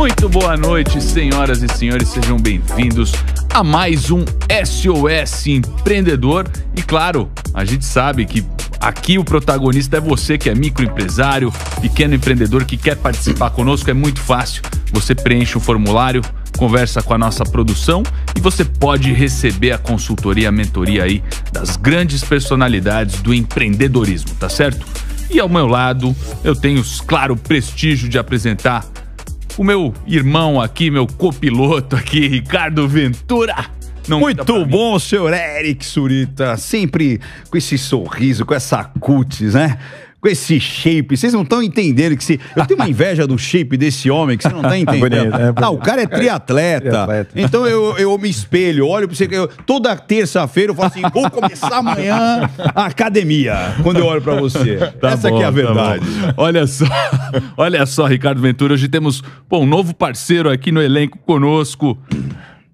Muito boa noite, senhoras e senhores, sejam bem-vindos a mais um SOS Empreendedor. E claro, a gente sabe que aqui o protagonista é você que é microempresário, pequeno empreendedor que quer participar conosco. É muito fácil, você preenche o formulário, conversa com a nossa produção e você pode receber a consultoria, a mentoria aí das grandes personalidades do empreendedorismo, tá certo? E ao meu lado, eu tenho, claro, o prestígio de apresentar o meu irmão aqui, meu copiloto aqui, Ricardo Ventura. Não Muito bom, senhor Eric Surita. Sempre com esse sorriso, com essa cutis, né? com esse shape. Vocês não estão entendendo que se. Eu tenho uma inveja do shape desse homem que você não está entendendo. É bonito, é o cara é triatleta. triatleta. Então eu, eu me espelho, olho pra você. Eu, toda terça-feira eu falo assim: vou começar amanhã a academia. Quando eu olho para você. Tá Essa bom, aqui é a tá verdade. Tá olha só, olha só, Ricardo Ventura. Hoje temos pô, um novo parceiro aqui no elenco conosco.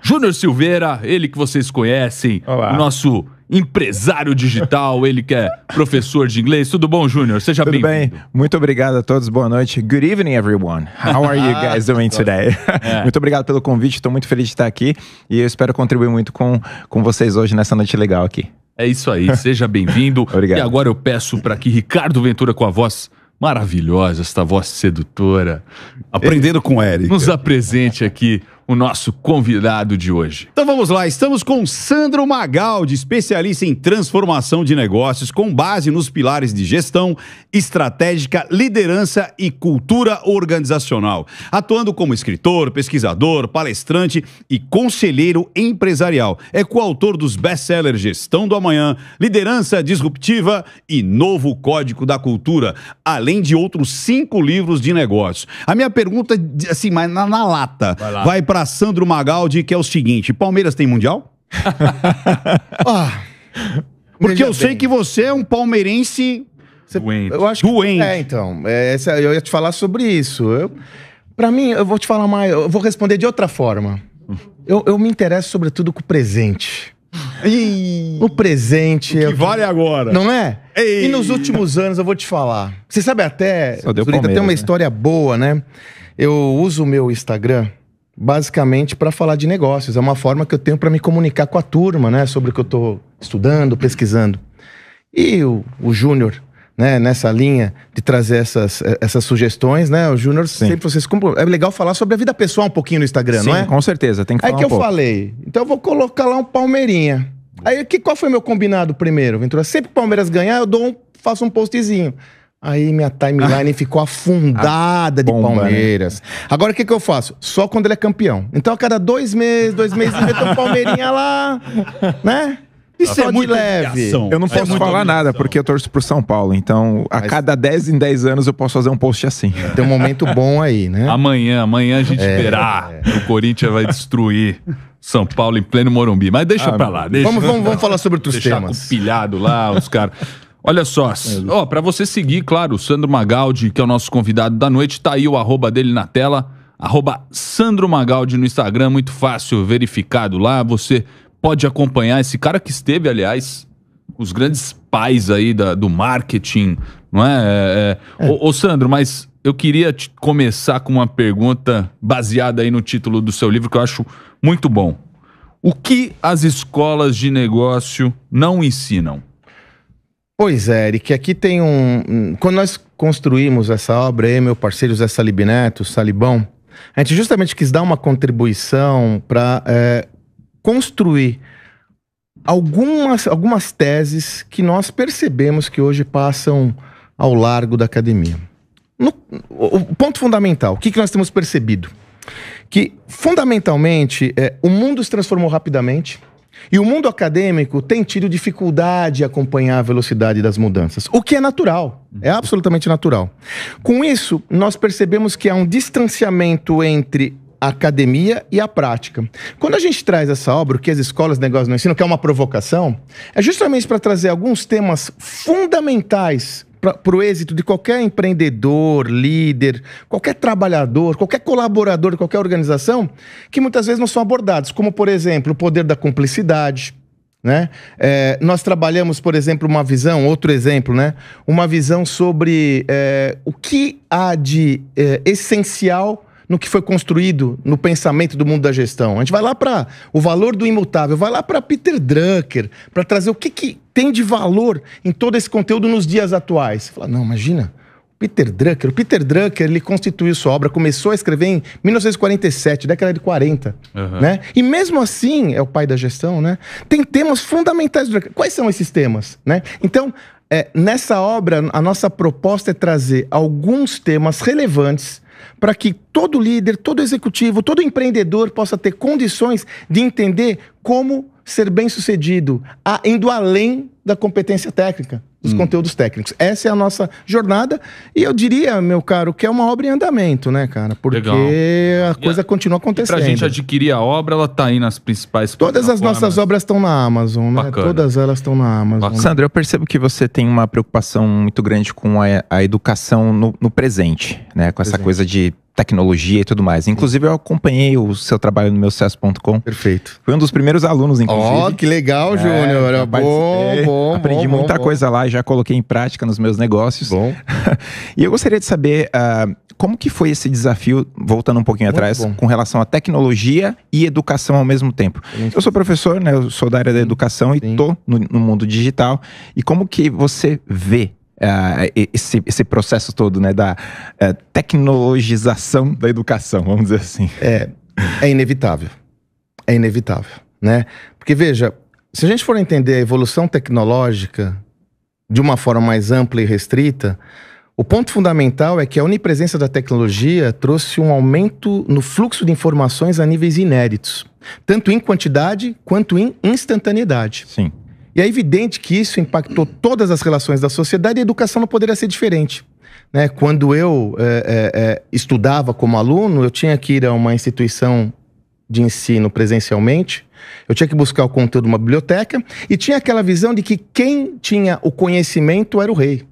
Júnior Silveira, ele que vocês conhecem, Olá. o nosso empresário digital, ele que é professor de inglês. Tudo bom, Júnior? Seja bem-vindo. Tudo bem. Muito obrigado a todos. Boa noite. Good evening, everyone. How are you ah, guys doing today? É. muito obrigado pelo convite. Estou muito feliz de estar aqui e eu espero contribuir muito com, com vocês hoje nessa noite legal aqui. É isso aí. Seja bem-vindo. obrigado. E agora eu peço para que Ricardo Ventura com a voz maravilhosa, esta voz sedutora. Aprendendo com o Eric. Nos apresente aqui o nosso convidado de hoje. Então vamos lá, estamos com Sandro Magaldi, especialista em transformação de negócios com base nos pilares de gestão estratégica, liderança e cultura organizacional, atuando como escritor, pesquisador, palestrante e conselheiro empresarial. É coautor dos best-sellers Gestão do Amanhã, Liderança Disruptiva e Novo Código da Cultura, além de outros cinco livros de negócios. A minha pergunta, assim, mas na, na lata, vai, vai para Sandro Magaldi, que é o seguinte: Palmeiras tem mundial? ah, porque eu bem. sei que você é um palmeirense você, doente. Eu acho doente. é, então. É, eu ia te falar sobre isso. para mim, eu vou te falar mais. Eu vou responder de outra forma. Eu, eu me interesso sobretudo com o presente. E... O presente. O que vale agora. Não é? Ei. E nos últimos anos, eu vou te falar. Você sabe até. Surita, tem uma né? história boa, né? Eu uso o meu Instagram basicamente para falar de negócios. É uma forma que eu tenho para me comunicar com a turma, né? Sobre o que eu estou estudando, pesquisando. E o, o Júnior, né? Nessa linha de trazer essas, eh, essas sugestões, né? O Júnior sempre vocês é legal falar sobre a vida pessoal um pouquinho no Instagram, Sim, não é? Com certeza, tem que falar. Aí que um eu pouco. falei. Então eu vou colocar lá um Palmeirinha. Aí que qual foi meu combinado primeiro, Ventura? Sempre que o Palmeiras ganhar, eu dou um, faço um postzinho. Aí minha timeline ficou afundada de né? Palmeiras. Né? Agora o que, que eu faço? Só quando ele é campeão. Então a cada dois meses, dois meses, eu meto um Palmeirinha lá, né? Isso é muito leve. Ligação. Eu não é posso falar nada, porque eu torço pro São Paulo. Então, a Mas... cada 10 em 10 anos eu posso fazer um post assim. É. Tem um momento bom aí, né? Amanhã, amanhã a gente é, verá. O Corinthians vai destruir. São Paulo em pleno Morumbi. Mas deixa ah, pra lá. Deixa. Vamos, vamos, vamos falar sobre outros Deixar temas. pilhado lá, os caras. Olha só, ó, para você seguir, claro, o Sandro Magaldi, que é o nosso convidado da noite, tá aí o arroba dele na tela, arroba Sandro Magaldi no Instagram, muito fácil, verificado lá, você pode acompanhar esse cara que esteve, aliás, os grandes pais aí da, do marketing, não é? é, é. é. Ô, ô, Sandro, mas eu queria começar com uma pergunta baseada aí no título do seu livro, que eu acho muito bom. O que as escolas de negócio não ensinam? Pois é, Eric, aqui tem um. Quando nós construímos essa obra, eu e meu parceiro Zé Salibineto, Salibão, a gente justamente quis dar uma contribuição para é, construir algumas, algumas teses que nós percebemos que hoje passam ao largo da academia. No, o ponto fundamental, o que, que nós temos percebido? Que, fundamentalmente, é, o mundo se transformou rapidamente e o mundo acadêmico tem tido dificuldade de acompanhar a velocidade das mudanças, o que é natural, é absolutamente natural. Com isso, nós percebemos que há um distanciamento entre a academia e a prática. Quando a gente traz essa obra, o que as escolas de negócios não ensinam, que é uma provocação, é justamente para trazer alguns temas fundamentais para o êxito de qualquer empreendedor, líder, qualquer trabalhador, qualquer colaborador de qualquer organização, que muitas vezes não são abordados, como, por exemplo, o poder da cumplicidade. Né? É, nós trabalhamos, por exemplo, uma visão, outro exemplo, né? uma visão sobre é, o que há de é, essencial no que foi construído no pensamento do mundo da gestão. A gente vai lá para o valor do imutável, vai lá para Peter Drucker, para trazer o que, que tem de valor em todo esse conteúdo nos dias atuais. Fala, não, imagina. Peter Drucker. O Peter Drucker, ele constituiu sua obra, começou a escrever em 1947, década de 40, uhum. né? E mesmo assim, é o pai da gestão, né? Tem temas fundamentais do Drucker. Quais são esses temas, né? Então, é, nessa obra, a nossa proposta é trazer alguns temas relevantes para que todo líder, todo executivo, todo empreendedor possa ter condições de entender como ser bem-sucedido, indo além da competência técnica dos hum. conteúdos técnicos. Essa é a nossa jornada e eu diria, meu caro, que é uma obra em andamento, né, cara? Porque Legal. a coisa continua acontecendo. Para a gente adquirir a obra, ela tá aí nas principais Todas as nossas obras estão na Amazon, né? Bacana. Todas elas estão na Amazon. Sandra, eu percebo que você tem uma preocupação muito grande com a, a educação no, no presente, né? Com presente. essa coisa de tecnologia e tudo mais. Inclusive, eu acompanhei o seu trabalho no meu sucesso.com. Perfeito. Fui um dos primeiros alunos, inclusive. Ó, oh, que legal, é, Júnior. bom, bom, Aprendi bom, muita bom. coisa lá, já coloquei em prática nos meus negócios. Bom. e eu gostaria de saber uh, como que foi esse desafio, voltando um pouquinho Muito atrás, bom. com relação à tecnologia e educação ao mesmo tempo. Eu sou professor, né? Eu sou da área da educação Sim. e tô no, no mundo digital. E como que você vê é, esse, esse, processo todo, né? Da é, tecnologização da educação, vamos dizer assim. É, é inevitável. É inevitável, né? Porque, veja, se a gente for entender a evolução tecnológica de uma forma mais ampla e restrita, o ponto fundamental é que a onipresença da tecnologia trouxe um aumento no fluxo de informações a níveis inéditos, tanto em quantidade quanto em instantaneidade. Sim. E é evidente que isso impactou todas as relações da sociedade e a educação não poderia ser diferente. Né? Quando eu é, é, é, estudava como aluno, eu tinha que ir a uma instituição de ensino presencialmente, eu tinha que buscar o conteúdo de uma biblioteca e tinha aquela visão de que quem tinha o conhecimento era o rei.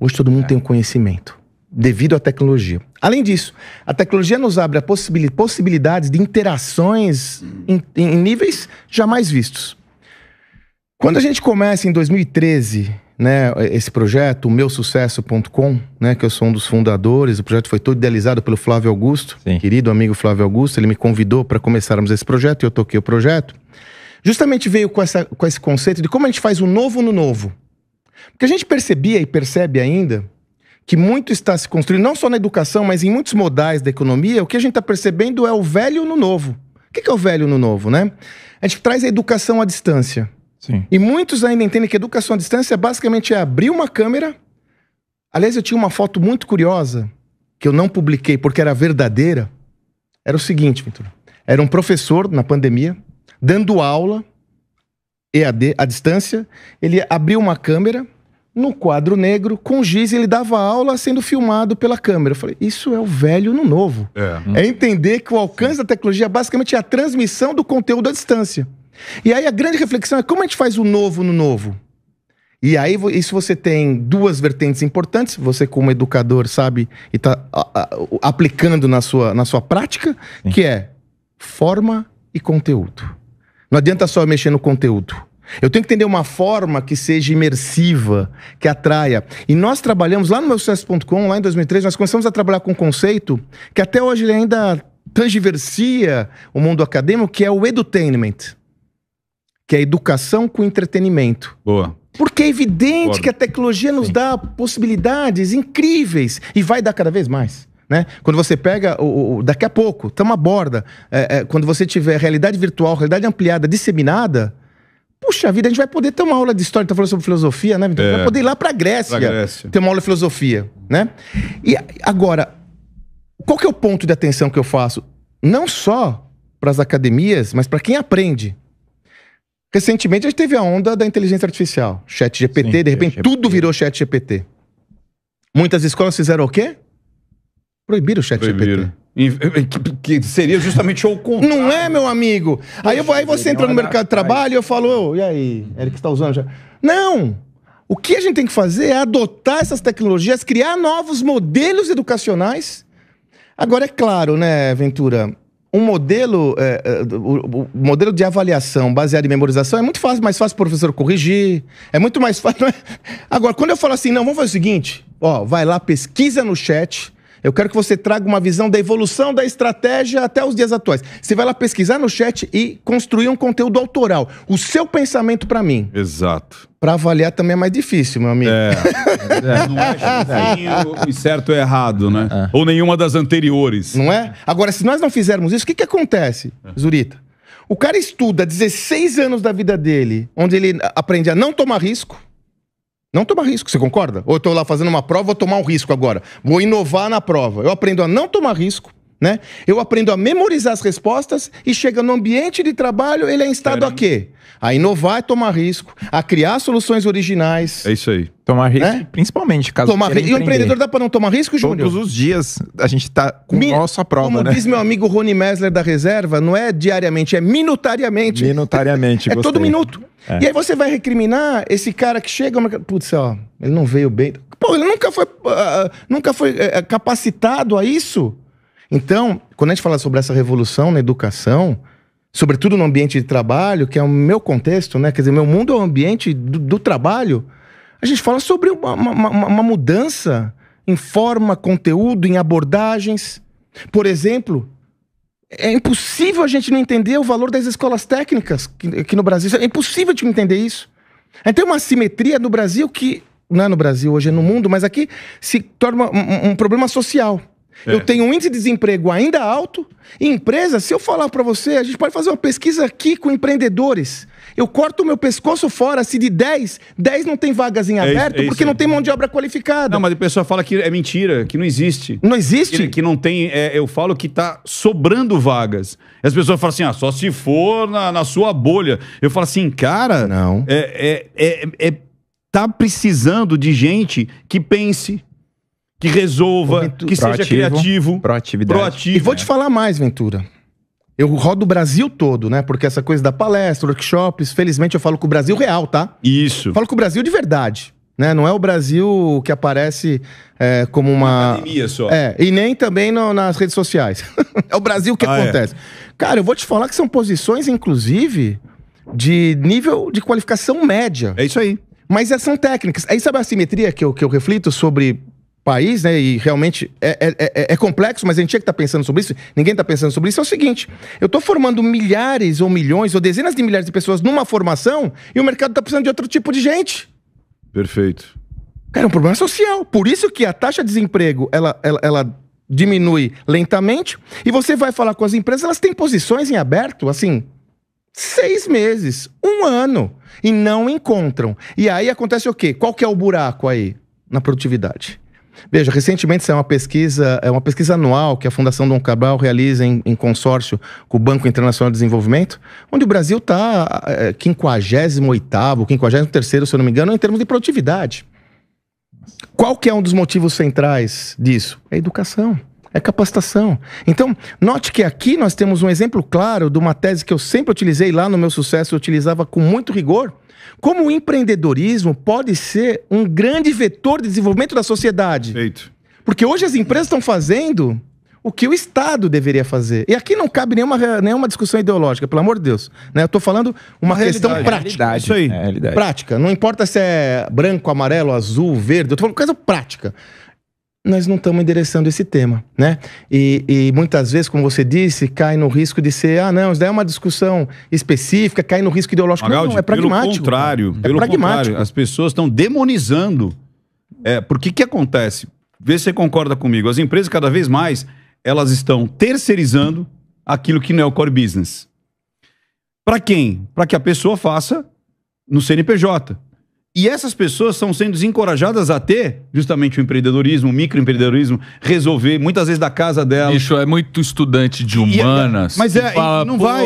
Hoje todo mundo é. tem o conhecimento, devido à tecnologia. Além disso, a tecnologia nos abre possibilidades de interações em, em níveis jamais vistos. Quando a gente começa em 2013, né, esse projeto, o meusucesso.com, né, que eu sou um dos fundadores, o projeto foi todo idealizado pelo Flávio Augusto, Sim. querido amigo Flávio Augusto, ele me convidou para começarmos esse projeto e eu toquei o projeto. Justamente veio com, essa, com esse conceito de como a gente faz o novo no novo. Porque a gente percebia e percebe ainda que muito está se construindo, não só na educação, mas em muitos modais da economia, o que a gente está percebendo é o velho no novo. O que é o velho no novo, né? A gente traz a educação à distância. Sim. E muitos ainda entendem que educação à distância é basicamente é abrir uma câmera. Aliás, eu tinha uma foto muito curiosa que eu não publiquei porque era verdadeira. Era o seguinte, Ventura. Era um professor na pandemia dando aula EAD à distância. Ele abriu uma câmera no quadro negro com giz ele dava aula sendo filmado pela câmera. Eu falei, isso é o velho no novo. É, é entender que o alcance da tecnologia é basicamente é a transmissão do conteúdo à distância. E aí a grande reflexão é como a gente faz o novo no novo? E aí, isso você tem duas vertentes importantes. Você, como educador, sabe e está aplicando na sua, na sua prática, Sim. que é forma e conteúdo. Não adianta só mexer no conteúdo. Eu tenho que entender uma forma que seja imersiva, que atraia. E nós trabalhamos lá no meu sucesso.com, lá em 2003, nós começamos a trabalhar com um conceito que até hoje ele ainda tangiversia o mundo acadêmico, que é o edutainment que é educação com entretenimento. Boa. Porque é evidente Boa. que a tecnologia nos Sim. dá possibilidades incríveis e vai dar cada vez mais. Né? Quando você pega, o, o daqui a pouco, estamos à borda. É, é, quando você tiver realidade virtual, realidade ampliada, disseminada, puxa vida, a gente vai poder ter uma aula de história, está falando sobre filosofia, né? Então, é. vai poder ir lá para Grécia, Grécia ter uma aula de filosofia, né? E agora, qual que é o ponto de atenção que eu faço? Não só para as academias, mas para quem aprende. Recentemente a gente teve a onda da inteligência artificial, chat GPT, Sim, de repente GPT. tudo virou chat GPT. Muitas escolas fizeram o quê? Proibiram o chat Proibiram. GPT. Que, que, seria justamente o contrário. Não é, meu amigo? Aí, eu, aí você entra no mercado de trabalho e eu falo, e aí, Eric, está usando já? Não! O que a gente tem que fazer é adotar essas tecnologias, criar novos modelos educacionais. Agora, é claro, né, Ventura? um modelo, é, é o, o, modelo de avaliação baseado em memorização é muito fácil, mais fácil o professor corrigir, é muito mais fácil. É? Agora, quando eu falo assim, não, vamos fazer o seguinte, ó, vai lá, pesquisa no chat eu quero que você traga uma visão da evolução da estratégia até os dias atuais. Você vai lá pesquisar no chat e construir um conteúdo autoral. O seu pensamento para mim. Exato. Para avaliar também é mais difícil, meu amigo. É. é não acho é certo ou errado, né? É. Ou nenhuma das anteriores. Não é? Agora, se nós não fizermos isso, o que, que acontece, é. Zurita? O cara estuda 16 anos da vida dele, onde ele aprende a não tomar risco não tomar risco, você concorda? Ou eu estou lá fazendo uma prova, vou tomar um risco agora. Vou inovar na prova. Eu aprendo a não tomar risco né? Eu aprendo a memorizar as respostas e chega no ambiente de trabalho, ele é instado Caramba. a quê? A inovar e tomar risco, a criar soluções originais. É isso aí. Tomar risco, né? principalmente caso tomar E o empreendedor dá para não tomar risco, Júnior? Todos os dias a gente está com Mi... nossa prova, Como né? diz meu amigo Rony Messler da reserva, não é diariamente, é minutariamente. Minutariamente, É, é todo minuto. É. E aí você vai recriminar esse cara que chega, putz, ó, ele não veio bem. Pô, ele nunca foi, uh, nunca foi uh, capacitado a isso. Então, quando a gente fala sobre essa revolução na educação, sobretudo no ambiente de trabalho, que é o meu contexto, né? Quer dizer, meu mundo é o ambiente do, do trabalho. A gente fala sobre uma, uma, uma, mudança em forma, conteúdo, em abordagens. Por exemplo, é impossível a gente não entender o valor das escolas técnicas aqui no Brasil. É impossível de entender isso. A gente tem uma assimetria no Brasil que, não é no Brasil hoje, é no mundo, mas aqui se torna um, um problema social. É. Eu tenho um índice de desemprego ainda alto. E empresa, se eu falar para você, a gente pode fazer uma pesquisa aqui com empreendedores. Eu corto o meu pescoço fora, se de 10, 10 não tem vagas em é aberto é, é porque não tem mão de obra qualificada. Não, mas a pessoa fala que é mentira, que não existe. Não existe? Que, que não tem. É, eu falo que tá sobrando vagas. As pessoas falam assim, ah, só se for na, na sua bolha. Eu falo assim, cara. Não. é, é, é tá precisando de gente que pense que resolva, Ventura, que seja proativo, criativo. Proatividade. Proativo. E vou te falar mais, Ventura. Eu rodo o Brasil todo, né? Porque essa coisa da palestra, workshops, felizmente eu falo com o Brasil real, tá? Isso. falo com o Brasil de verdade. Né? Não é o Brasil que aparece é, como uma. Academia só. É, e nem também no, nas redes sociais. é o Brasil que ah, é. acontece. É. Cara, eu vou te falar que são posições, inclusive, de nível de qualificação média. É isso aí. Mas é, são técnicas. Aí sabe a assimetria que eu, que eu reflito sobre país, né? E realmente é, é, é, é complexo, mas a gente tinha é que estar tá pensando sobre isso. Ninguém está pensando sobre isso. É o seguinte: eu estou formando milhares ou milhões ou dezenas de milhares de pessoas numa formação e o mercado está precisando de outro tipo de gente. Perfeito. Cara, é um problema social. Por isso que a taxa de desemprego ela, ela, ela diminui lentamente. E você vai falar com as empresas, elas têm posições em aberto, assim, seis meses, um ano, e não encontram. E aí acontece o quê? Qual que é o buraco aí na produtividade? Veja, recentemente saiu uma pesquisa, é uma pesquisa anual que a Fundação Dom Cabral realiza em, em consórcio com o Banco Internacional de Desenvolvimento, onde o Brasil está é, quinquagésimo 58 quinquagésimo 53 se eu não me engano, em termos de produtividade. Qual que é um dos motivos centrais disso? É a educação. É capacitação. Então, note que aqui nós temos um exemplo claro de uma tese que eu sempre utilizei lá no meu sucesso, eu utilizava com muito rigor. Como o empreendedorismo pode ser um grande vetor de desenvolvimento da sociedade. Feito. Porque hoje as empresas estão fazendo o que o Estado deveria fazer. E aqui não cabe nenhuma, nenhuma discussão ideológica, pelo amor de Deus. Né? Eu estou falando uma, questão prática. Realidade. Isso aí. É, realidade. Prática. Não importa se é branco, amarelo, azul, verde. Eu estou falando coisa prática nós não estamos endereçando esse tema, né? E, e, muitas vezes, como você disse, cai no risco de ser, ah, não, isso daí é uma discussão específica, cai no risco ideológico. Magaldi, não, é pragmático. Pelo contrário, é pelo pragmático. contrário, é as pessoas estão demonizando. É, porque que acontece? Vê se você concorda comigo. As empresas, cada vez mais, elas estão terceirizando aquilo que não é o core business. Para quem? Para que a pessoa faça no CNPJ. E essas pessoas estão sendo desencorajadas a ter justamente o empreendedorismo, o microempreendedorismo, resolver muitas vezes da casa dela. Bicho, é muito estudante de humanas. É, e, mas é, fala, não vai.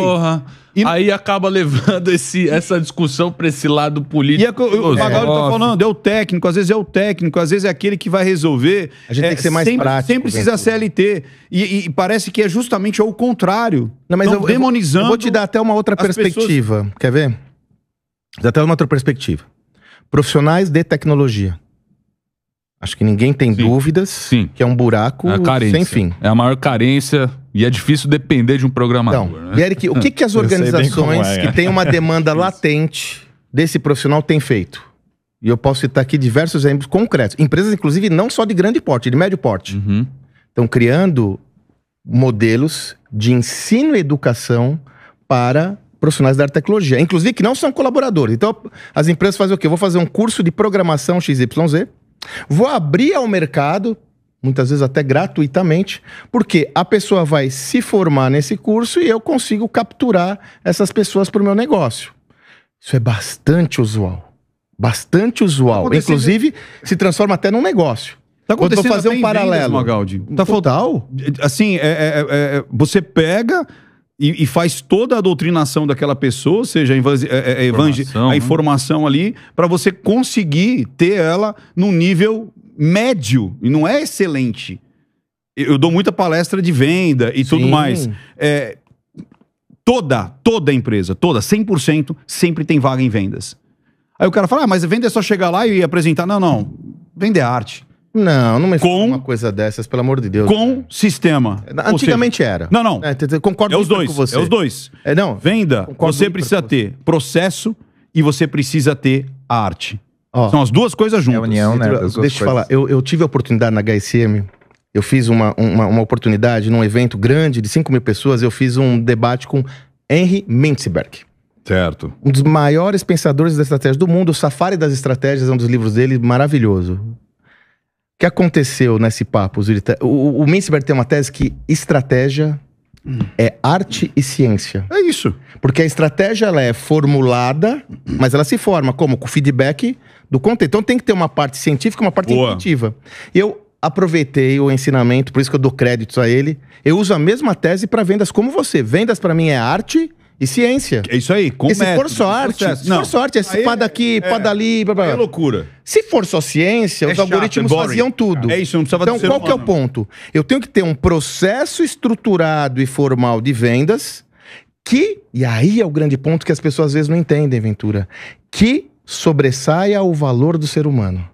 E... Aí acaba levando esse, essa discussão para esse lado político. E é, agora eu tô falando, é o técnico, às vezes é o técnico, às vezes é aquele que vai resolver. A gente é, tem que ser mais sempre, prático. Sempre precisa CLT. E, e, parece que é justamente o contrário. Não, mas eu, demonizando. Eu vou, eu vou te dar até uma outra perspectiva. Pessoas... Quer ver? Até uma outra perspectiva. Profissionais de tecnologia. Acho que ninguém tem sim, dúvidas sim. que é um buraco é sem fim. É a maior carência e é difícil depender de um programador. Então, né? Eric, o que, que as organizações é, que têm uma demanda latente desse profissional têm feito? E eu posso citar aqui diversos exemplos concretos. Empresas, inclusive, não só de grande porte, de médio porte. Uhum. Estão criando modelos de ensino e educação para profissionais da tecnologia, inclusive que não são colaboradores. Então, as empresas fazem o quê? Eu vou fazer um curso de programação XYZ, vou abrir ao mercado, muitas vezes até gratuitamente, porque a pessoa vai se formar nesse curso e eu consigo capturar essas pessoas para o meu negócio. Isso é bastante usual. Bastante usual. Tá Inclusive, se transforma até num negócio. Tá acontecendo Vou fazer um paralelo. Vendas, Magaldi. Tá Total. Assim, é, é, é, é você pega e, e, faz toda a doutrinação daquela pessoa, ou seja, a, a, é, é, é, a, informação, a né? informação ali, para você conseguir ter ela num nível médio, e não é excelente. Eu dou muita palestra de venda e Sim. tudo mais. É, toda, toda empresa, toda, 100%, sempre tem vaga em vendas. Aí o cara fala, ah, mas venda é só chegar lá e apresentar. Não, não, venda é arte. Não, não me com, uma coisa dessas, pelo amor de Deus. Com sistema. Antigamente seja, era. Não, não. É, concordo é os dois, com você. É os dois. É, não, Venda, você precisa você. ter processo e você precisa ter a arte. São as duas coisas juntas. É a união, né? Deixa eu te falar, eu, eu tive a oportunidade na HSM, eu fiz uma, uma, uma oportunidade num evento grande de 5 mil pessoas, eu fiz um debate com Henry Mintzberg. Certo. Um dos maiores pensadores das estratégias do mundo, o Safari das Estratégias é um dos livros dele, maravilhoso que aconteceu nesse papo, Zurita? O, o Mintzberg tem uma tese que estratégia é arte e ciência. É isso. Porque a estratégia ela é formulada, mas ela se forma como? Com feedback do conteúdo. Então tem que ter uma parte científica e uma parte Boa. intuitiva. Eu aproveitei o ensinamento, por isso que eu dou créditos a ele. Eu uso a mesma tese para vendas como você. Vendas para mim é arte e ciência. É isso aí, com Porque método, se for sorte, processo. se for Não. sorte, é pá daqui, pá é, é dali, blá, blá. é loucura. Se for só ciência, É os chato, é algoritmos é faziam tudo. É isso, não precisava Então, ser qual que é o ponto? Eu tenho que ter um processo estruturado e formal de vendas que, e aí é o grande ponto que as pessoas às vezes não entendem, Ventura, que sobressaia o valor do ser humano.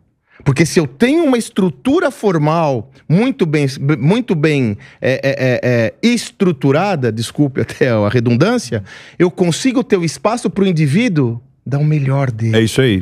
Porque se eu tenho uma estrutura formal muito bem, muito bem é, é, é, é estruturada, desculpe até a redundância, eu consigo ter o um espaço para o indivíduo dar o melhor dele. É isso aí.